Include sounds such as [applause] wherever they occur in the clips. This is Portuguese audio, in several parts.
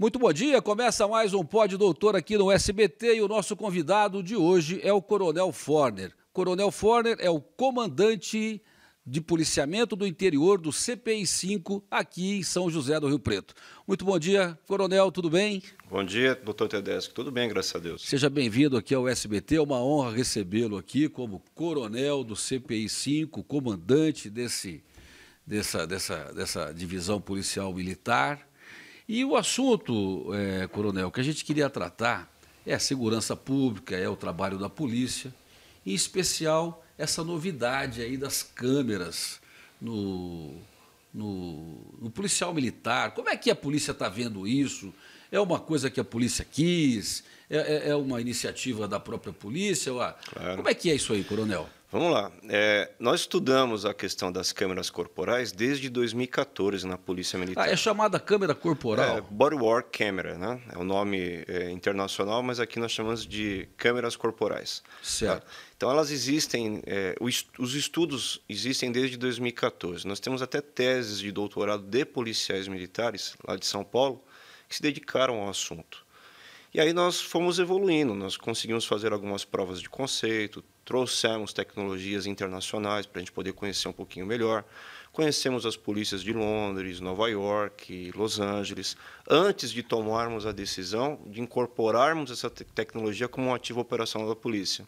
Muito bom dia, começa mais um Pod Doutor aqui no SBT e o nosso convidado de hoje é o Coronel Forner. Coronel Forner é o comandante de policiamento do interior do CPI 5 aqui em São José do Rio Preto. Muito bom dia, Coronel, tudo bem? Bom dia, doutor Tedesco, tudo bem, graças a Deus. Seja bem-vindo aqui ao SBT, é uma honra recebê-lo aqui como Coronel do CPI 5, comandante desse, dessa, dessa, dessa divisão policial militar. E o assunto, é, coronel, que a gente queria tratar é a segurança pública, é o trabalho da polícia, em especial essa novidade aí das câmeras no, no, no policial militar. Como é que a polícia está vendo isso? É uma coisa que a polícia quis? É, é, é uma iniciativa da própria polícia? Claro. Como é que é isso aí, coronel? Vamos lá. É, nós estudamos a questão das câmeras corporais desde 2014 na Polícia Militar. Ah, é chamada câmera corporal? É, Bodywork Camera, né? É o um nome é, internacional, mas aqui nós chamamos de câmeras corporais. Certo. Tá? Então, elas existem, é, os estudos existem desde 2014. Nós temos até teses de doutorado de policiais militares, lá de São Paulo, que se dedicaram ao assunto. E aí nós fomos evoluindo, nós conseguimos fazer algumas provas de conceito, trouxemos tecnologias internacionais para a gente poder conhecer um pouquinho melhor. Conhecemos as polícias de Londres, Nova York, Los Angeles, antes de tomarmos a decisão de incorporarmos essa te tecnologia como um ativo operacional da polícia.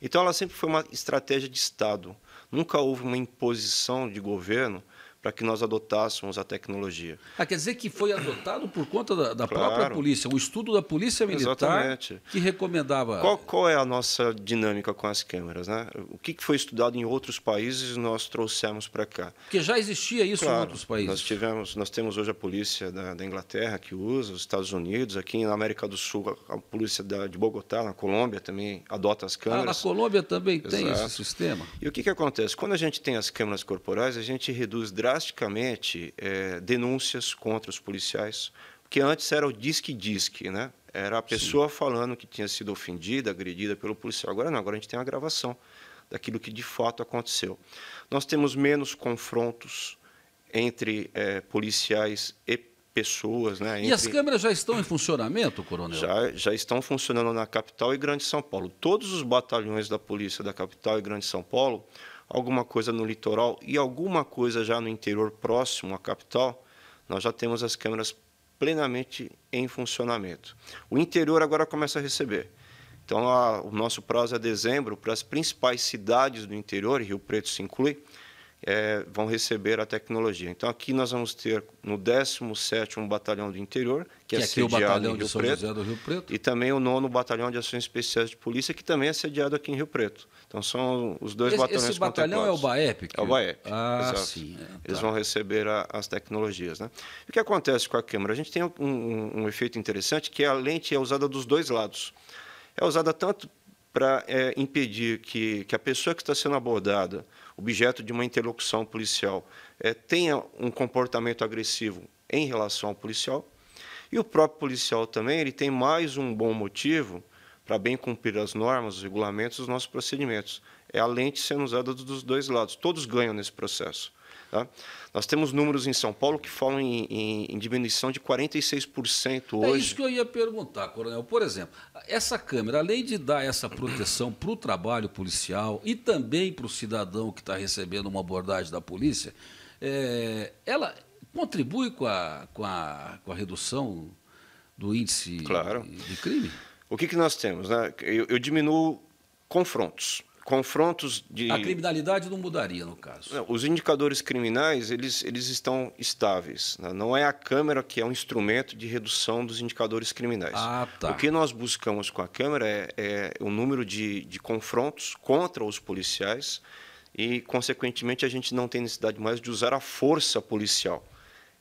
Então, ela sempre foi uma estratégia de Estado. Nunca houve uma imposição de governo para que nós adotássemos a tecnologia. Ah, quer dizer que foi adotado por conta da, da claro. própria polícia, o estudo da polícia militar Exatamente. que recomendava. Qual, qual, é a nossa dinâmica com as câmeras, né? O que foi estudado em outros países nós trouxemos para cá? Porque já existia isso claro, em outros países. Nós tivemos, nós temos hoje a polícia da, da, Inglaterra que usa, os Estados Unidos, aqui na América do Sul a, polícia da, de Bogotá, na Colômbia também adota as ah, câmeras. Ah, na Colômbia também Exato. tem esse sistema. E o que que acontece? Quando a gente tem as câmeras corporais, a gente reduz drasticamente drasticamente é, denúncias contra os policiais, porque antes era o disque-disque, né? Era a pessoa Sim. falando que tinha sido ofendida, agredida pelo policial. Agora não, agora a gente tem a gravação daquilo que de fato aconteceu. Nós temos menos confrontos entre é, policiais e pessoas. Né, entre... E as câmeras já estão em funcionamento, coronel? Já, já estão funcionando na capital e Grande São Paulo. Todos os batalhões da polícia da capital e Grande São Paulo alguma coisa no litoral e alguma coisa já no interior próximo à capital, nós já temos as câmeras plenamente em funcionamento. O interior agora começa a receber. Então, a, o nosso prazo é dezembro para as principais cidades do interior, Rio Preto se inclui, é, vão receber a tecnologia. Então, aqui nós vamos ter no 17º Batalhão do Interior, que, que é, é sediado o batalhão em Rio de São Preto, José do Rio Preto, e também o 9 Batalhão de Ações Especiais de Polícia, que também é sediado aqui em Rio Preto. Então, são os dois esse, batalhões Esse batalhão é o BAEP? Que... É o BAEP, ah, exato. Sim, é, tá. Eles vão receber a, as tecnologias. Né? O que acontece com a câmera? A gente tem um, um, um efeito interessante, que é a lente é usada dos dois lados. É usada tanto para é, impedir que, que a pessoa que está sendo abordada, objeto de uma interlocução policial, é, tenha um comportamento agressivo em relação ao policial. E o próprio policial também ele tem mais um bom motivo para bem cumprir as normas, os regulamentos, os nossos procedimentos. É a lente sendo usada dos dois lados. Todos ganham nesse processo. Tá? Nós temos números em São Paulo que falam em, em, em diminuição de 46% hoje. É isso que eu ia perguntar, Coronel. Por exemplo, essa Câmara, além de dar essa proteção para o trabalho policial e também para o cidadão que está recebendo uma abordagem da polícia, é, ela contribui com a, com a, com a redução do índice claro. de crime? O que, que nós temos? Né? Eu, eu diminuo confrontos confrontos de a criminalidade não mudaria no caso não, os indicadores criminais eles, eles estão estáveis né? não é a câmera que é um instrumento de redução dos indicadores criminais ah, tá. o que nós buscamos com a câmera é, é o número de, de confrontos contra os policiais e consequentemente a gente não tem necessidade mais de usar a força policial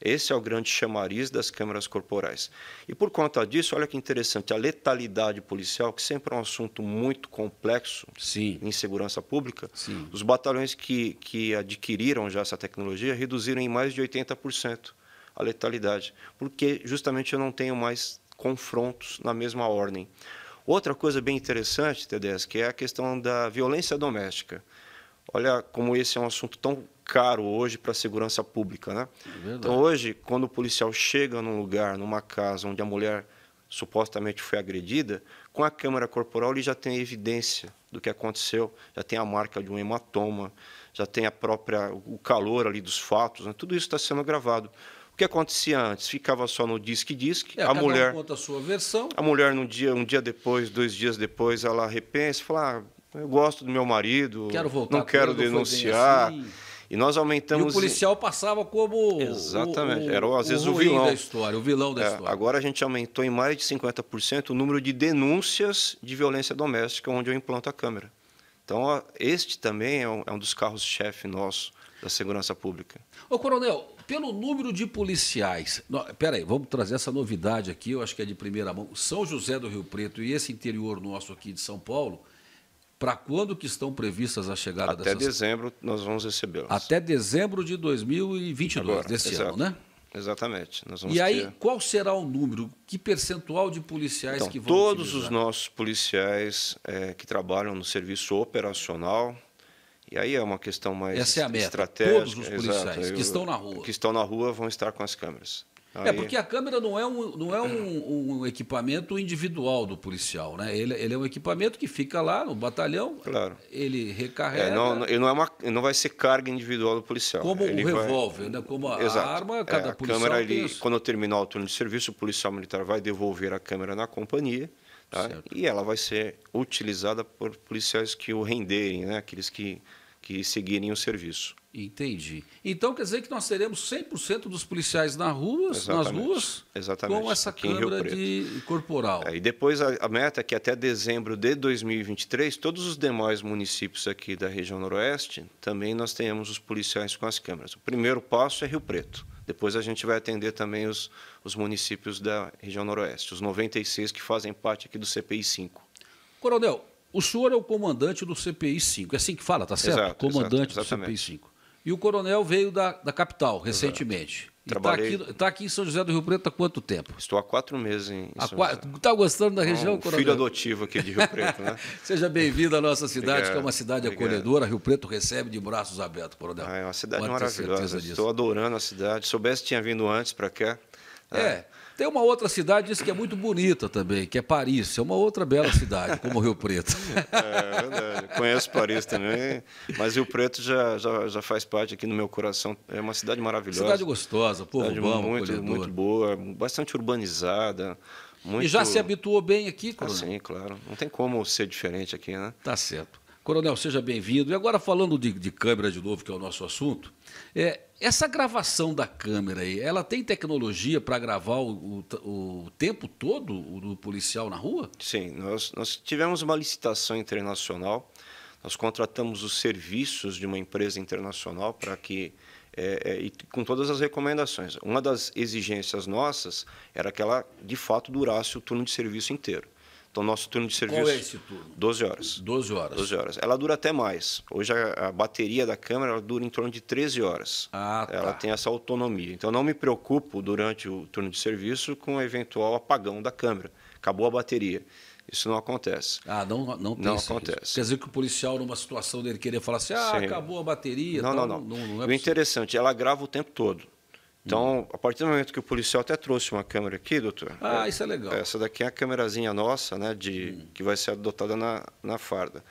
esse é o grande chamariz das câmeras corporais. E por conta disso, olha que interessante, a letalidade policial, que sempre é um assunto muito complexo Sim. em segurança pública, Sim. os batalhões que, que adquiriram já essa tecnologia reduziram em mais de 80% a letalidade, porque justamente eu não tenho mais confrontos na mesma ordem. Outra coisa bem interessante, Tedesco, é a questão da violência doméstica. Olha como esse é um assunto tão caro hoje para a segurança pública, né? É então hoje, quando o policial chega num lugar, numa casa onde a mulher supostamente foi agredida, com a câmera corporal ele já tem a evidência do que aconteceu, já tem a marca de um hematoma, já tem a própria o calor ali dos fatos, né? tudo isso está sendo gravado. O que acontecia antes? Ficava só no disque disque. É, a mulher um conta a sua versão. A mulher num dia, um dia depois, dois dias depois, ela repensa, fala: ah, eu gosto do meu marido, quero voltar não quero denunciar. Assim. E nós aumentamos. E o policial passava como. Exatamente. O, o, Era, às vezes, o, o vilão. da história. O vilão da é, história. Agora a gente aumentou em mais de 50% o número de denúncias de violência doméstica onde eu implanto a câmera. Então, este também é um, é um dos carros-chefe nosso da segurança pública. Ô, coronel, pelo número de policiais. Não, peraí, vamos trazer essa novidade aqui, eu acho que é de primeira mão. São José do Rio Preto e esse interior nosso aqui de São Paulo para quando que estão previstas a chegada Até dessas... Até dezembro nós vamos recebê-las. Até dezembro de 2022, Agora, desse exato. ano, né? Exatamente. e ter... aí, qual será o número? Que percentual de policiais então, que vão Todos utilizar? os nossos policiais é, que trabalham no serviço operacional, e aí é uma questão mais Essa é a meta. estratégica. Todos os policiais exato, que eu, estão na rua. Que estão na rua vão estar com as câmeras. É, Aí. É porque a câmera não é, um, não é um, um, equipamento individual do policial, né? Ele, ele é um equipamento que fica lá no batalhão, claro. ele recarrega. É, não, não, é uma, não vai ser carga individual do policial. Como ele o revólver, vai... né? como a Exato. arma, é, cada é, a policial. Câmera, ele, quando terminar o turno de serviço, o policial militar vai devolver a câmera na companhia. Tá? E ela vai ser utilizada por policiais que o renderem, né? aqueles que, que seguirem o serviço. Entendi. Então quer dizer que nós teremos 100% dos policiais na rua, nas ruas Exatamente. com essa Aqui câmara de corporal. É, e depois a, a, meta é que até dezembro de 2023, todos os demais municípios aqui da região noroeste, também nós tenhamos os policiais com as câmeras. O primeiro passo é Rio Preto. Depois a gente vai atender também os, os municípios da região noroeste, os 96 que fazem parte aqui do CPI 5. Coronel, o senhor é o comandante do CPI 5. É assim que fala, tá certo? Exato, comandante exato, do CPI 5. E o coronel veio da, da capital recentemente. Está aqui, tá aqui em São José do Rio Preto há quanto tempo? Estou há quatro meses em São há José. Está gostando da região, um coronel? Filho adotivo aqui de Rio Preto, né? [laughs] Seja bem-vindo à nossa cidade, Obrigado. que é uma cidade acolhedora. Rio Preto recebe de braços abertos, coronel. Ah, é uma cidade Pode maravilhosa. Estou adorando a cidade. Soubesse tinha vindo antes para cá. É. é. Tem uma outra cidade, diz que é muito bonita também, que é Paris. É uma outra bela cidade, como Rio Preto. [laughs] É verdade. Conheço Paris também, mas Rio Preto já, já, já faz parte aqui no meu coração. É uma cidade maravilhosa. Cidade gostosa, povo cidade bom, muito, muito boa, bastante urbanizada. Muito... E já se habituou bem aqui, ah, Coronel? Ah, sim, claro. Não tem como ser diferente aqui, né? Tá certo. Coronel, seja bem-vindo. E agora falando de, de, câmera de novo, que é o nosso assunto, é, essa gravação da câmera aí, ela tem tecnologia para gravar o, o, o, tempo todo o do policial na rua? Sim, nós, nós tivemos uma licitação internacional, nós contratamos os serviços de uma empresa internacional para que é, é, e com todas as recomendações. Uma das exigências nossas era que ela, de fato, durasse o turno de serviço inteiro. Então, nosso turno de serviço. Qual é esse turno? 12 horas. 12 horas. 12 horas. Ela dura até mais. Hoje, a, a bateria da câmera dura em torno de 13 horas. Ah, tá. Ela tem essa autonomia. Então, não me preocupo durante o turno de serviço com o eventual apagão da câmera. Acabou a bateria. Isso não acontece. Ah, não, não tem Não isso. acontece. Quer dizer que o policial, numa situação dele querer falar assim, ah, Sim. acabou a bateria. Não, tal, não, não. não, não é o interessante, ela grava o tempo todo. Então, a partir do momento que o policial até trouxe uma câmera aqui, doutor. Ah, é, isso é legal. Essa daqui é a câmerazinha nossa, né, de, hum. que vai ser adotada na, na farda.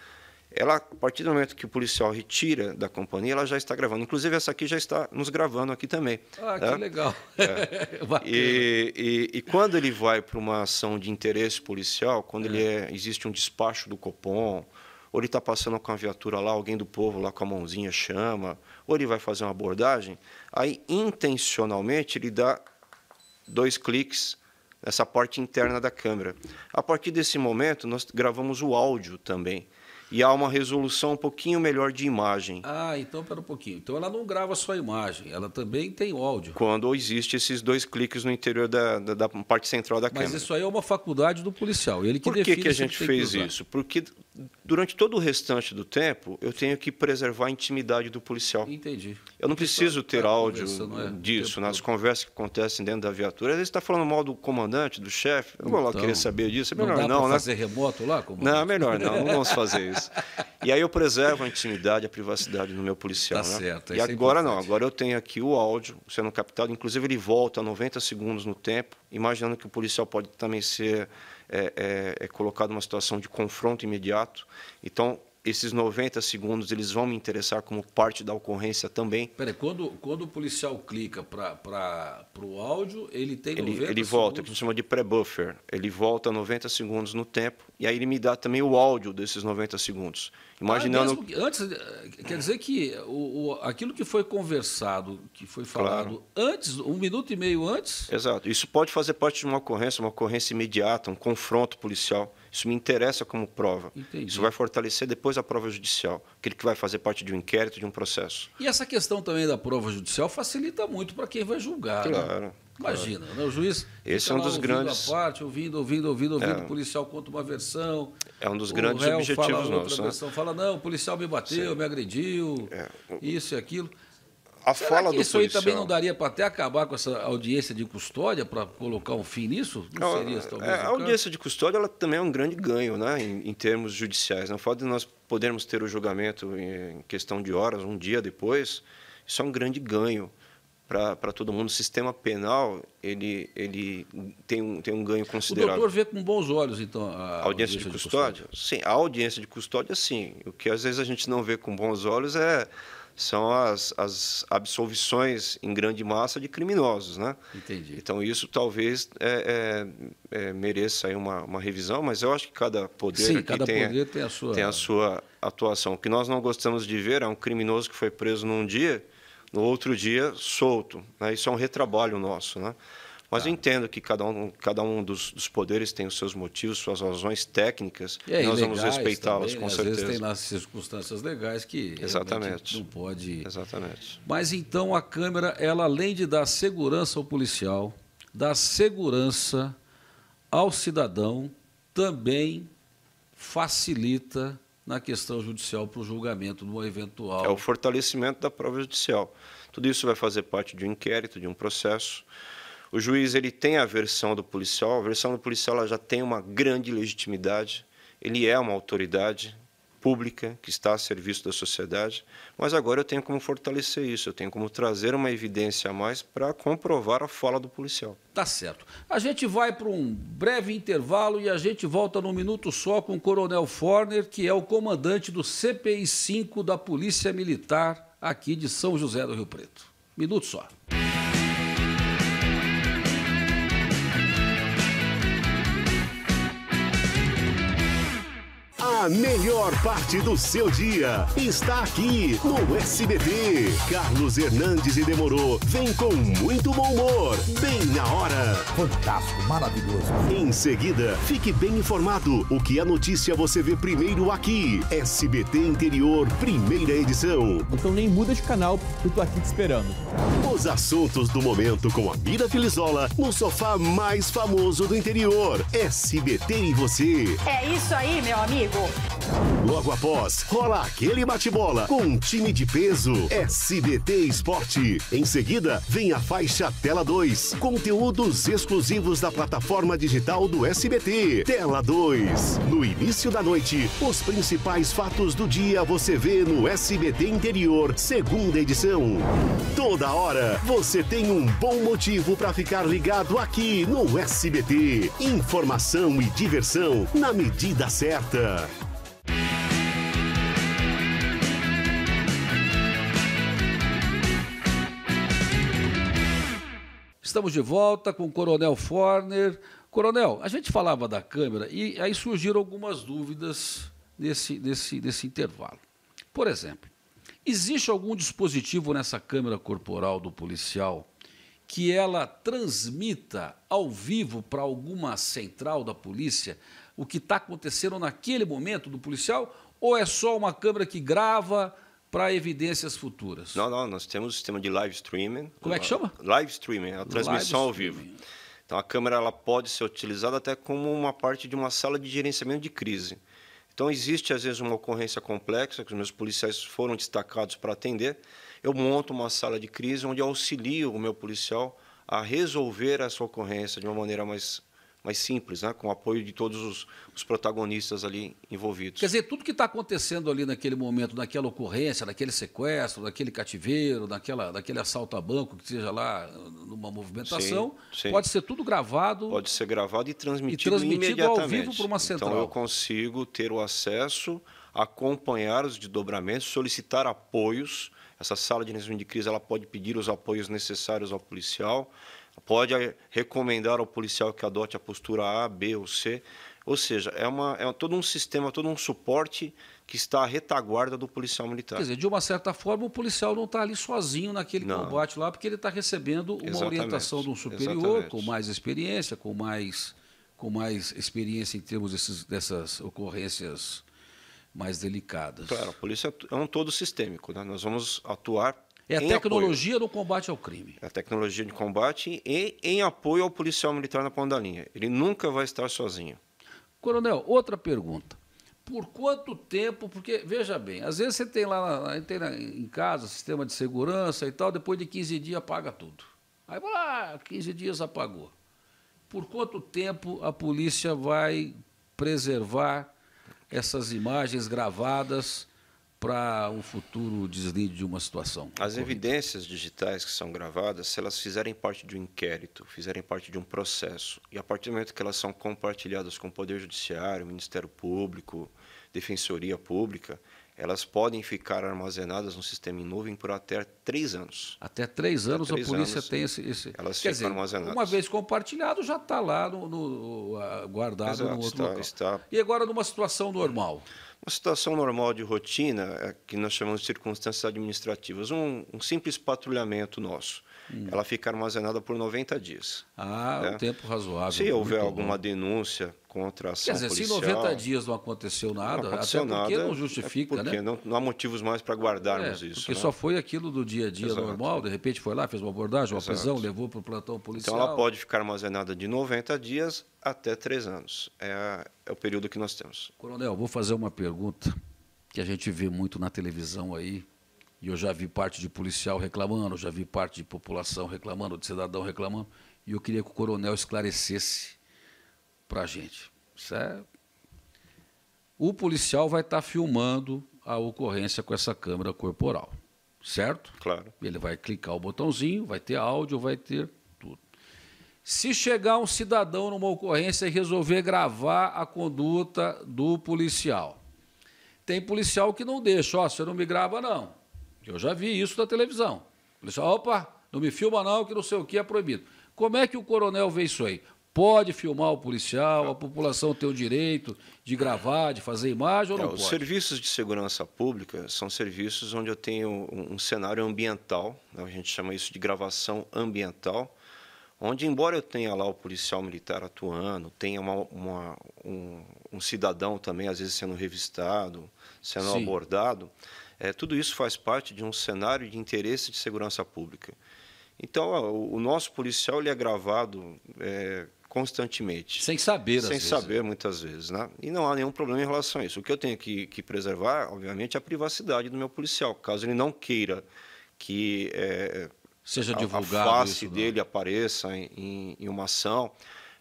Ela, a partir do momento que o policial retira da companhia, ela já está gravando. Inclusive, essa aqui já está nos gravando aqui também. Ah, tá? que né? legal. É. [laughs] e, e, e, quando ele vai para uma ação de interesse policial, quando é. ele é, existe um despacho do Copom, ou ele está passando com a viatura lá, alguém do povo lá com a mãozinha chama, ou ele vai fazer uma abordagem, aí intencionalmente ele dá dois cliques nessa parte interna da câmera. A partir desse momento, nós gravamos o áudio também. E há uma resolução um pouquinho melhor de imagem. Ah, então pera um pouquinho. Então ela não grava só a imagem, ela também tem áudio. Quando existe esses dois cliques no interior da, da, da parte central da Mas câmera. Mas isso aí é uma faculdade do policial. Ele que Por que, que a gente que fez que isso? Porque durante todo o restante do tempo, eu tenho que preservar a intimidade do policial. Entendi. Eu não preciso é ter é áudio é? disso, nas todo. conversas que acontecem dentro da viatura. Às vezes está falando mal do comandante, do chefe. Eu vou então, lá querer saber disso. É melhor não. Dá não, né? fazer remoto lá, comandante? Não, é? melhor não. Não vamos fazer isso. [laughs] E aí eu preservo a intimidade, a privacidade do meu policial. Tá né? certo. E agora não. Agora eu tenho aqui o áudio sendo captado. Inclusive, ele volta 90 segundos no tempo, imaginando que o policial pode também ser é, é, é colocado numa situação de confronto imediato. Então, esses 90 segundos eles vão me interessar como parte da ocorrência também. Peraí, quando, quando o policial clica para o áudio, ele tem 90 segundos? Ele volta, segundos? que a gente chama de pré-buffer. Ele volta 90 segundos no tempo e aí ele me dá também o áudio desses 90 segundos. Ah, Imaginando... Ah, mesmo, antes, eh, quer dizer que o, o, aquilo que foi conversado, que foi falado claro. antes, um minuto e meio antes... Exato. Isso pode fazer parte de uma ocorrência, uma ocorrência imediata, um confronto policial isso me interessa como prova. Entendi. Isso vai fortalecer depois a prova judicial, aquele que vai fazer parte de um inquérito, de um processo. E essa questão também da prova judicial facilita muito para quem vai julgar. Né? Claro. Né? Imagina, claro. né? o juiz. Esse é um dos grandes. A parte, ouvindo, ouvindo, ouvindo, ouvindo, é. o policial conta uma versão. É um dos grandes objetivos fala nossos. Né? Versão, fala, não, o policial me bateu, Sim. me agrediu, é. isso e aquilo a Será fala que do isso policial. aí também não daria para até acabar com essa audiência de custódia para colocar um fim nisso? Não, seria talvez, é, A audiência de custódia ela também é um grande ganho né, em, em termos judiciais. Não né? fato de nós podermos ter o julgamento em questão de horas, um dia depois, isso é um grande ganho para todo mundo. O sistema penal ele, ele tem, um, tem um ganho considerável. O doutor vê com bons olhos, então, a audiência, audiência de, custódia? de custódia? Sim, a audiência de custódia, sim. O que às vezes a gente não vê com bons olhos é são as, as absolvições em grande massa de criminosos, né? Entendi. Então isso talvez é, é, é, mereça uma, uma, revisão, mas eu acho que cada poder Sim, cada tem, poder tem, a sua... tem a sua atuação. O que nós não gostamos de ver é um criminoso que foi preso num dia, no outro dia solto. Né? Isso é um retrabalho nosso, né? Mas tá. eu entendo que cada um, cada um dos, dos, poderes tem os seus motivos, suas razões técnicas, e, e nós vamos respeitá-las, com às certeza. Às vezes tem lá circunstâncias legais que Exatamente. não pode... Exatamente. Mas então a câmera, ela além de dar segurança ao policial, dá segurança ao cidadão, também facilita na questão judicial para o julgamento de uma eventual... É o fortalecimento da prova judicial. Tudo isso vai fazer parte de um inquérito, de um processo o juiz ele tem a versão do policial, a versão do policial ela já tem uma grande legitimidade, ele é uma autoridade pública que está a serviço da sociedade, mas agora eu tenho como fortalecer isso, eu tenho como trazer uma evidência a mais para comprovar a fala do policial. Tá certo. A gente vai para um breve intervalo e a gente volta num minuto só com o Coronel Forner, que é o comandante do CPI 5 da Polícia Militar aqui de São José do Rio Preto. Minuto só. A melhor parte do seu dia está aqui no SBT. Carlos Hernandes e Demorou vem com muito bom humor, bem na hora. Fantástico, maravilhoso. Em seguida, fique bem informado. O que é notícia você vê primeiro aqui. SBT Interior, primeira edição. Então nem muda de canal, eu tô aqui te esperando. Os assuntos do momento com a Mira Filizola no sofá mais famoso do interior. SBT e você. É isso aí, meu amigo. Go. Logo após, rola aquele bate-bola com um time de peso, SBT Esporte. Em seguida, vem a faixa Tela 2, conteúdos exclusivos da plataforma digital do SBT. Tela 2. No início da noite, os principais fatos do dia você vê no SBT Interior, segunda edição. Toda hora, você tem um bom motivo para ficar ligado aqui no SBT. Informação e diversão na medida certa. Estamos de volta com o Coronel Forner. Coronel, a gente falava da Câmara e aí surgiram algumas dúvidas nesse, nesse, nesse intervalo. Por exemplo, existe algum dispositivo nessa Câmara Corporal do policial que ela transmita ao vivo para alguma central da polícia o que está acontecendo naquele momento do policial? Ou é só uma câmera que grava para evidências futuras? Não, não, nós temos o sistema de live streaming. Como é que chama? Live streaming, é a transmissão live ao streaming. vivo. Então a câmera ela pode ser utilizada até como uma parte de uma sala de gerenciamento de crise. Então existe às vezes uma ocorrência complexa que os meus policiais foram destacados para atender. Eu monto uma sala de crise onde auxilio o meu policial a resolver essa ocorrência de uma maneira mais mais simples, né? com o apoio de todos os, os protagonistas ali envolvidos. Quer dizer, tudo que está acontecendo ali naquele momento, naquela ocorrência, naquele sequestro, naquele cativeiro, naquela, naquele assalto a banco, que seja lá numa movimentação, sim, sim. pode ser tudo gravado. Pode ser gravado e transmitido, e transmitido imediatamente. ao vivo para uma central. Então eu consigo ter o acesso, acompanhar os desdobramentos, solicitar apoios. Essa sala de resgate de crise ela pode pedir os apoios necessários ao policial pode recomendar ao policial que adote a postura A, B ou C. Ou seja, é, uma, é todo um sistema, todo um suporte que está à retaguarda do policial militar. Quer dizer, de uma certa forma, o policial não está ali sozinho naquele não. combate lá, porque ele está recebendo uma Exatamente. orientação de um superior, Exatamente. com mais experiência, com mais, com mais experiência em termos desses, dessas ocorrências mais delicadas. Claro, a polícia é um todo sistêmico. Né? Nós vamos atuar é a tecnologia apoio. do combate ao crime. É a tecnologia de combate e em apoio ao policial militar na ponta da linha. Ele nunca vai estar sozinho. Coronel, outra pergunta. Por quanto tempo? Porque, veja bem, às vezes você tem lá tem em casa sistema de segurança e tal, depois de 15 dias apaga tudo. Aí, lá, 15 dias apagou. Por quanto tempo a polícia vai preservar essas imagens gravadas para um futuro deslide de uma situação. As evidências digitais que são gravadas, se elas fizerem parte de um inquérito, fizerem parte de um processo, e a partir do momento que elas são compartilhadas com o Poder Judiciário, Ministério Público, Defensoria Pública, elas podem ficar armazenadas no sistema em nuvem por até três anos. Até três até anos três a polícia anos, tem esse, esse. Elas ficam dizer, armazenadas. Uma vez compartilhado, já está lá no, no, guardado Exato, no outro está, local. Está... E agora, numa situação normal. Uma situação normal de rotina, é que nós chamamos de circunstâncias administrativas, um, um simples patrulhamento nosso hum. ela fica armazenada por 90 dias. Ah, né? um tempo razoável. Se houver alguma bom. denúncia contra a ação Quer dizer, policial, se 90 dias não aconteceu nada, não aconteceu até porque não é justifica, é porque né? não, não, há motivos mais para guardarmos é, isso. Porque né? só foi aquilo do dia a dia Exato. normal, de repente foi lá, fez uma abordagem, uma Exato. prisão, levou para o plantão policial. Então ela pode ficar armazenada de 90 dias até 3 anos. É, é o período que nós temos. Coronel, vou fazer uma pergunta que a gente vê muito na televisão aí, e eu já vi parte de policial reclamando, já vi parte de população reclamando, de cidadão reclamando. E eu queria que o coronel esclarecesse para a gente. É, O policial vai estar tá filmando a ocorrência com essa câmera corporal, certo? Claro. Ele vai clicar o botãozinho, vai ter áudio, vai ter tudo. Se chegar um cidadão numa ocorrência e resolver gravar a conduta do policial, tem policial que não deixa, ó, oh, você não me grava não. Eu já vi isso na televisão. Ele disse, opa, não me filma não, que não sei o que é proibido. Como é que o coronel vê isso aí? Pode filmar o policial, a população tem o direito de gravar, de fazer imagem ou não é, pode? Os serviços de segurança pública são serviços onde eu tenho um, um cenário ambiental, né? a gente chama isso de gravação ambiental, onde, embora eu tenha lá o policial militar atuando, tenha uma, uma, um, um cidadão também, às vezes, sendo revistado, sendo Sim. abordado, é, tudo isso faz parte de um cenário de interesse de segurança pública. Então, o, nosso policial ele é gravado é, constantemente. Sem saber, Sem né? saber, vezes. muitas vezes. Né? E não há nenhum problema em relação a isso. O que eu tenho que, que preservar, obviamente, é a privacidade do meu policial, caso ele não queira que é, Seja divulgado a, face isso, né? dele apareça em, em uma ação.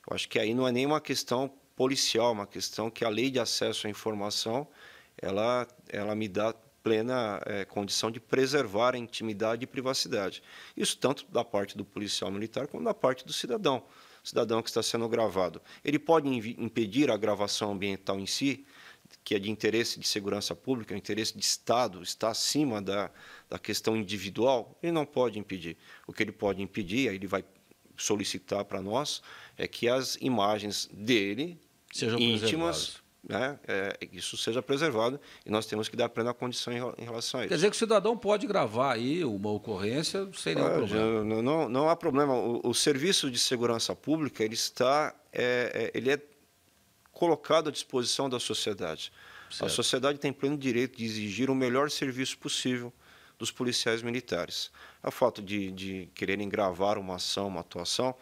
Eu acho que aí não é nenhuma questão policial, é uma questão que a lei de acesso à informação ela, ela me dá plena é, condição de preservar a intimidade e privacidade. Isso tanto da parte do policial militar como da parte do cidadão. O cidadão que está sendo gravado. Ele pode impedir a gravação ambiental em si, que é de interesse de segurança pública, é interesse de Estado, está acima da, da questão individual, ele não pode impedir. O que ele pode impedir, aí ele vai solicitar para nós, é que as imagens dele, Sejam íntimas, né, é, isso seja preservado e nós temos que dar plena condição em, em, relação a isso. Quer dizer que o cidadão pode gravar aí uma ocorrência sem nenhum ah, problema? Não, não, não, há problema. O, o, serviço de segurança pública ele está, é, é, ele é colocado à disposição da sociedade. Certo. A sociedade tem pleno direito de exigir o melhor serviço possível dos policiais militares. A é fato de, de quererem gravar uma ação, uma atuação,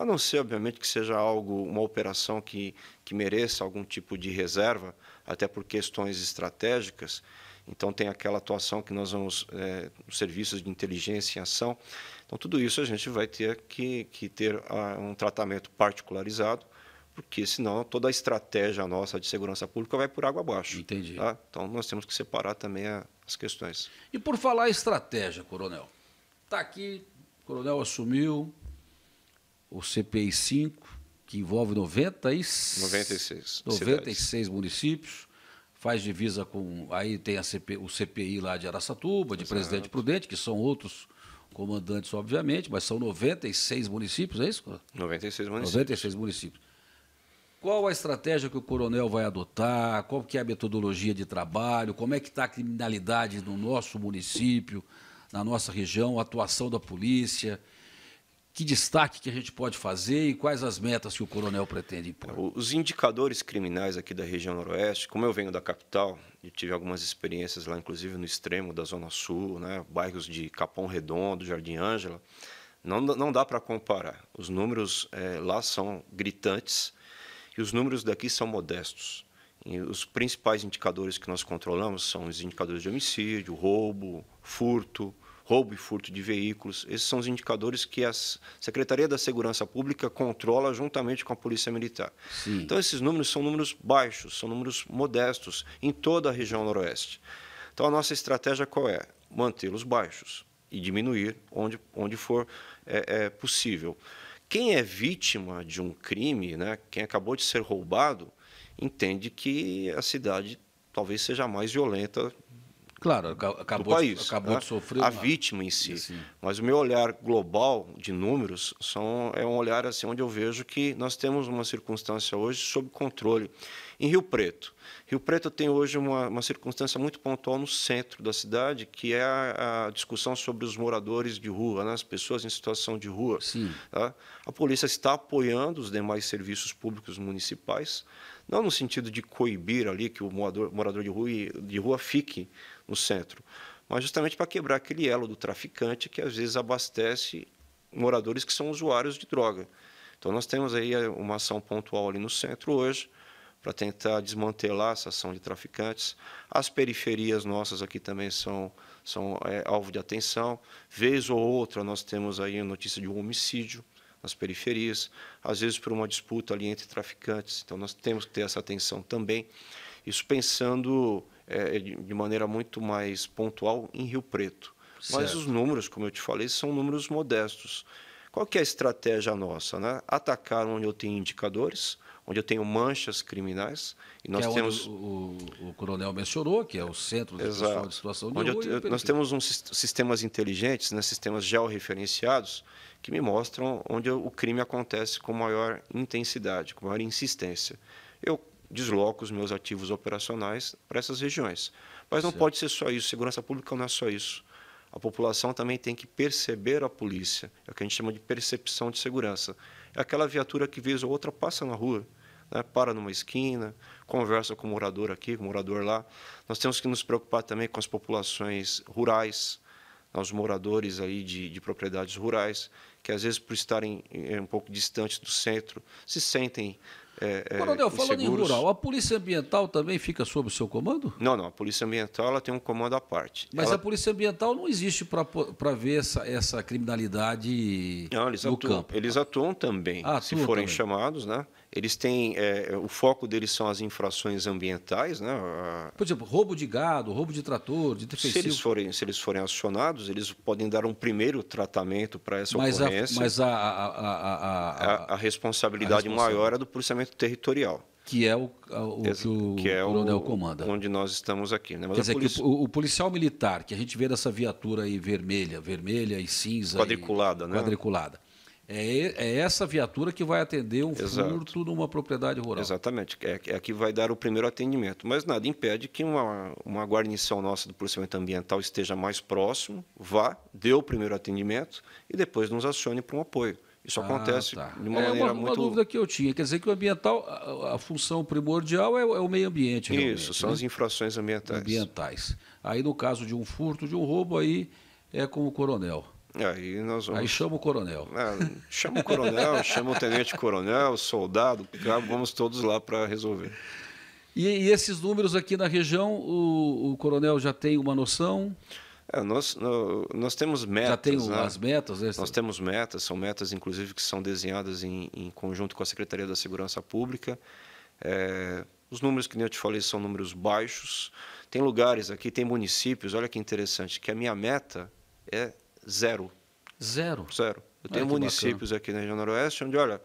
a não ser, obviamente, que seja algo, uma operação que, que mereça algum tipo de reserva, até por questões estratégicas. Então, tem aquela atuação que nós vamos, é, serviços de inteligência em ação. Então, tudo isso a gente vai ter que, que ter ah, um tratamento particularizado, porque senão toda a estratégia nossa de segurança pública vai por água abaixo. Entendi. Tá? Então, nós temos que separar também a, as questões. E por falar estratégia, coronel, está aqui, o coronel assumiu, o CPI 5, que envolve 90 e... 96. 96 municípios, faz divisa com. Aí tem a CP, o CPI lá de Araçatuba, de Exato. Presidente Prudente, que são outros comandantes, obviamente, mas são 96 municípios, é isso? 96 municípios. 96 municípios. Qual a estratégia que o coronel vai adotar? Qual que é a metodologia de trabalho? Como é que está a criminalidade no nosso município, na nossa região, a atuação da polícia? que destaque que a gente pode fazer e quais as metas que o coronel pretende impor? Os indicadores criminais aqui da região noroeste, como eu venho da capital, e tive algumas experiências lá, inclusive no extremo da Zona Sul, né, bairros de Capão Redondo, Jardim Ângela, não, não dá para comparar. Os números é, lá são gritantes e os números daqui são modestos. E os principais indicadores que nós controlamos são os indicadores de homicídio, roubo, furto, roubo e furto de veículos. Esses são os indicadores que a Secretaria da Segurança Pública controla juntamente com a Polícia Militar. Sim. Então, esses números são números baixos, são números modestos em toda a região noroeste. Então, a nossa estratégia qual é? Mantê-los baixos e diminuir onde, onde for é, é possível. Quem é vítima de um crime, né, quem acabou de ser roubado, entende que a cidade talvez seja mais violenta Claro, acabou, país, acabou né? de sofrer. A vítima em si. Assim. Mas o meu olhar global de números são, é um olhar assim, onde eu vejo que nós temos uma circunstância hoje sob controle. Em Rio Preto. Rio Preto tem hoje uma, uma circunstância muito pontual no centro da cidade, que é a, a discussão sobre os moradores de rua, né? as pessoas em situação de rua. Tá? A polícia está apoiando os demais serviços públicos municipais, não no sentido de coibir ali que o morador, morador de, rua, de rua fique no centro, mas justamente para quebrar aquele elo do traficante que às vezes abastece moradores que são usuários de droga. Então nós temos aí eh, uma ação pontual ali no centro hoje para tentar desmantelar essa ação de traficantes. As periferias nossas aqui também são são é, alvo de atenção. Vez ou outra nós temos aí notícia de um homicídio nas periferias, às vezes por uma disputa ali entre traficantes. Então nós temos que ter essa atenção também. Isso pensando é, é de maneira muito mais pontual em Rio Preto. Certo. Mas os números, como eu te falei, são números modestos. Qual que é a estratégia nossa? Né? Atacar onde eu tenho indicadores, onde eu tenho manchas criminais. E nós é temos o, o, o, coronel mencionou, que é o centro da Exato. de situação de onde rua, eu, Nós temos uns sistemas inteligentes, né, sistemas georreferenciados, que me mostram onde o crime acontece com maior intensidade, com maior insistência. Eu desloco os meus ativos operacionais para essas regiões. Mas não certo. pode ser só isso, segurança pública não é só isso. A população também tem que perceber a polícia, é o que a gente chama de percepção de segurança. É aquela viatura que vez ou outra passa na rua, né? para numa esquina, conversa com o morador aqui, com o morador lá. Nós temos que nos preocupar também com as populações rurais, né, os moradores aí de, de, propriedades rurais, que às vezes por estarem eh, um pouco distantes do centro, se sentem é, é, Coronel, falando em rural, a Polícia Ambiental também fica sob o seu comando? Não, não. A Polícia Ambiental ela tem um comando à parte. Mas ela... a Polícia Ambiental não existe para ver essa, essa criminalidade não, eles no atuam, campo. Eles atuam também, ah, se forem também. chamados, né? Eles têm é, é, o foco deles são as infrações ambientais, né? Por exemplo, roubo de gado, roubo de trator, de defensivo. Se eles forem, se eles forem acionados, eles podem dar um primeiro tratamento para essa mas ocorrência. A, mas a a, a, a, a, responsabilidade maior é do policiamento territorial. Que é o, o que o que é coronel o, comanda. Onde nós estamos aqui. Né? Mas Quer dizer, que o, o, policial militar, que a gente vê dessa viatura aí vermelha, vermelha e cinza. Quadriculada, e, né? Quadriculada é, é, essa viatura que vai atender um Exato. furto numa propriedade rural. Exatamente, é, é que vai dar o primeiro atendimento. Mas nada impede que uma, uma guarnição nossa do policiamento ambiental esteja mais próximo, vá, dê o primeiro atendimento e depois nos acione para um apoio. Isso ah, acontece tá. de uma é maneira uma, muito. Uma dúvida que eu tinha, quer dizer que o ambiental, a, a função primordial é, é, o meio ambiente. Isso, são né? as infrações ambientais. Ambientais. Aí no caso de um furto, de um roubo, aí é com o coronel. Aí, vamos... Aí chama o coronel. É, chama o coronel, [laughs] chama o tenente coronel, soldado, vamos todos lá para resolver. E, e, esses números aqui na região, o, o coronel já tem uma noção? É, nós, nós temos metas. Já tem né? as metas? Né? Nós temos metas, são metas, inclusive, que são desenhadas em, em conjunto com a Secretaria da Segurança Pública. É, os números que eu te falei são números baixos. Tem lugares aqui, tem municípios, olha que interessante, que a minha meta é Zero. Zero? Zero. Eu tenho municípios bacana. aqui na região noroeste onde, olha,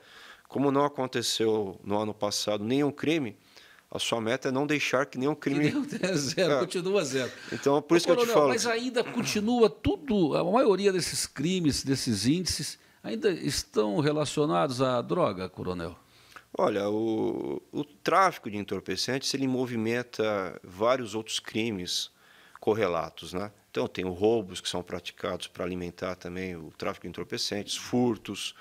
como não aconteceu no ano passado nenhum crime, a sua meta é não deixar que nenhum crime. Que [laughs] é zero, é. continua zero. Então, é por Ô, isso coronel, que eu te falo. Mas ainda continua tudo, a maioria desses crimes, desses índices, ainda estão relacionados à droga, coronel? Olha, o, o tráfico de entorpecentes ele movimenta vários outros crimes correlatos, né? Então tem roubos que são praticados para alimentar também o tráfico de entorpecentes, furtos,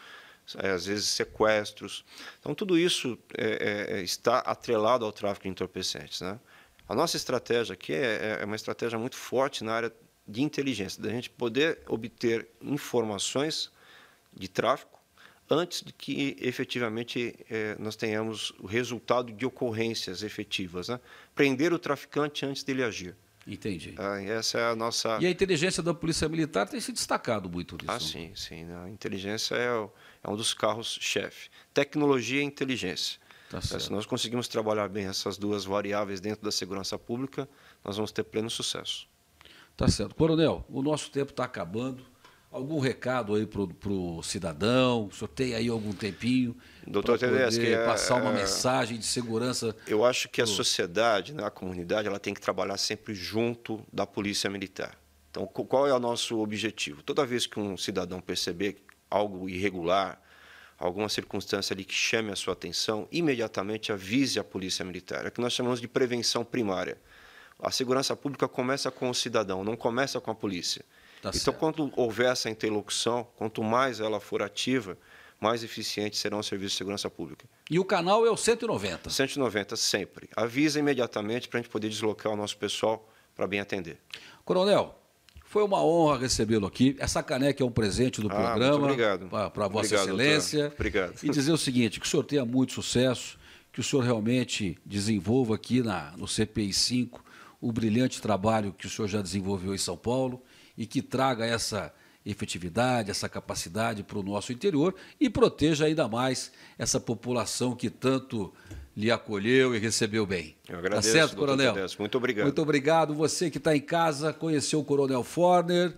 é, às vezes sequestros. Então tudo isso é, é, é, está atrelado ao tráfico de entorpecentes, né? A nossa estratégia aqui é, é, é uma estratégia muito forte na área de inteligência, da gente poder obter informações de tráfico antes de que efetivamente eh, nós tenhamos o resultado de ocorrências efetivas. Né? Prender o traficante antes dele agir. Entendi. Ah, essa é a nossa. E a inteligência da Polícia Militar tem se destacado muito nisso. Ah, né? sim, sim. A inteligência é, é um dos carros-chefe. Tecnologia e inteligência. Tá é, Se nós conseguimos trabalhar bem essas duas variáveis dentro da segurança pública, nós vamos ter pleno sucesso. Tá certo. Coronel, o nosso tempo está acabando. Algum recado aí para o cidadão? O senhor tem aí algum tempinho para poder é, passar uma é, mensagem de segurança? Eu acho que a sociedade, né, a comunidade, ela tem que trabalhar sempre junto da polícia militar. Então, qual é o nosso objetivo? Toda vez que um cidadão perceber algo irregular, alguma circunstância ali que chame a sua atenção, imediatamente avise a polícia militar. É o que nós chamamos de prevenção primária. A segurança pública começa com o cidadão, não começa com a polícia. Tá então, certo. quando houver essa interlocução, quanto mais ela for ativa, mais eficientes serão os serviços de segurança pública. E o canal é o 190? 190, sempre. Avisa imediatamente para a gente poder deslocar o nosso pessoal para bem atender. Coronel, foi uma honra recebê-lo aqui. Essa caneca é um presente do ah, programa. Muito obrigado. Para Vossa Excelência. Doutor. Obrigado. E dizer o seguinte: que o senhor tenha muito sucesso, que o senhor realmente desenvolva aqui na, no CPI 5 o brilhante trabalho que o senhor já desenvolveu em São Paulo e que traga essa efetividade, essa capacidade para o nosso interior e proteja ainda mais essa população que tanto lhe acolheu e recebeu bem. Eu tá agradeço, tá certo, Coronel? Tedesco. Muito obrigado. Muito obrigado. Você que está em casa, conheceu o Coronel Forner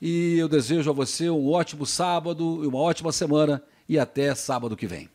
e eu desejo a você um ótimo sábado e uma ótima semana e até sábado que vem.